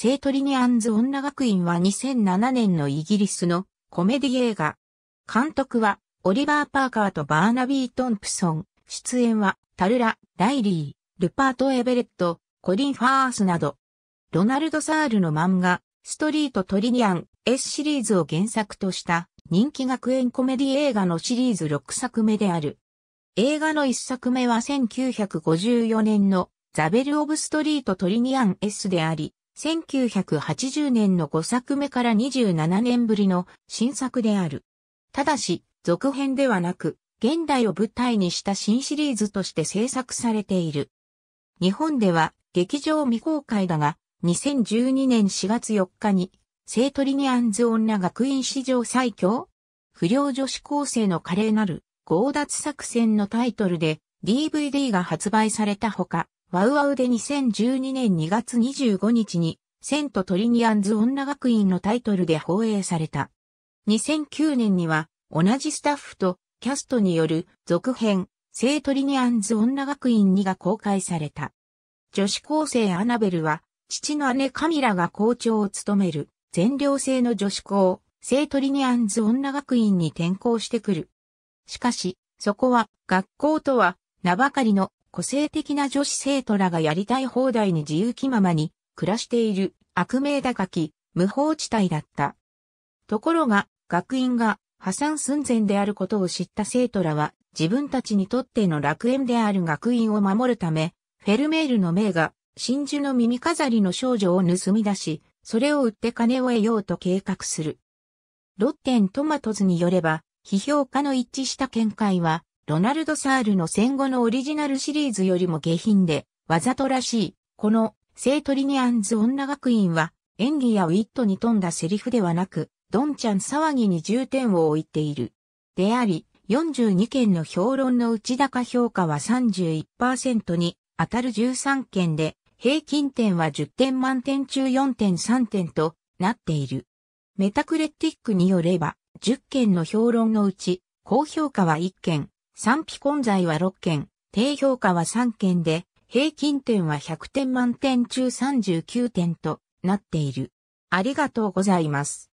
セトリニアンズ女学院は2007年のイギリスのコメディ映画。監督はオリバー・パーカーとバーナビー・トンプソン。出演はタルラ、ライリー、ルパート・エベレット、コリン・ファースなど。ロナルド・サールの漫画、ストリート・トリニアン S シリーズを原作とした人気学園コメディ映画のシリーズ6作目である。映画の1作目は1954年のザベル・オブ・ストリート・トリニアン S であり、1980年の5作目から27年ぶりの新作である。ただし、続編ではなく、現代を舞台にした新シリーズとして制作されている。日本では劇場未公開だが、2012年4月4日に、聖トリニアンズ女学院史上最強不良女子高生の華麗なる強奪作戦のタイトルで DVD が発売されたほか、ワウワウで2012年2月25日に、セントトリニアンズ女学院のタイトルで放映された。2009年には、同じスタッフとキャストによる続編、聖トリニアンズ女学院2が公開された。女子高生アナベルは、父の姉カミラが校長を務める、全寮制の女子校、聖トリニアンズ女学院に転校してくる。しかし、そこは、学校とは、名ばかりの個性的な女子生徒らがやりたい放題に自由気ままに暮らしている悪名高き無法地帯だった。ところが、学院が破産寸前であることを知った生徒らは自分たちにとっての楽園である学院を守るため、フェルメールの名が真珠の耳飾りの少女を盗み出し、それを売って金を得ようと計画する。ロッテントマトズによれば、批評家の一致した見解は、ロナルド・サールの戦後のオリジナルシリーズよりも下品で、わざとらしい、この、聖トリニアンズ女学院は、演技やウィットに富んだセリフではなく、ドンちゃん騒ぎに重点を置いている。であり、42件の評論の内高評価は31%に当たる13件で、平均点は10点満点中4.3点となっている。メタクレティックによれば、10件の評論のうち、高評価は1件、賛否混在は6件、低評価は3件で、平均点は100点満点中39点となっている。ありがとうございます。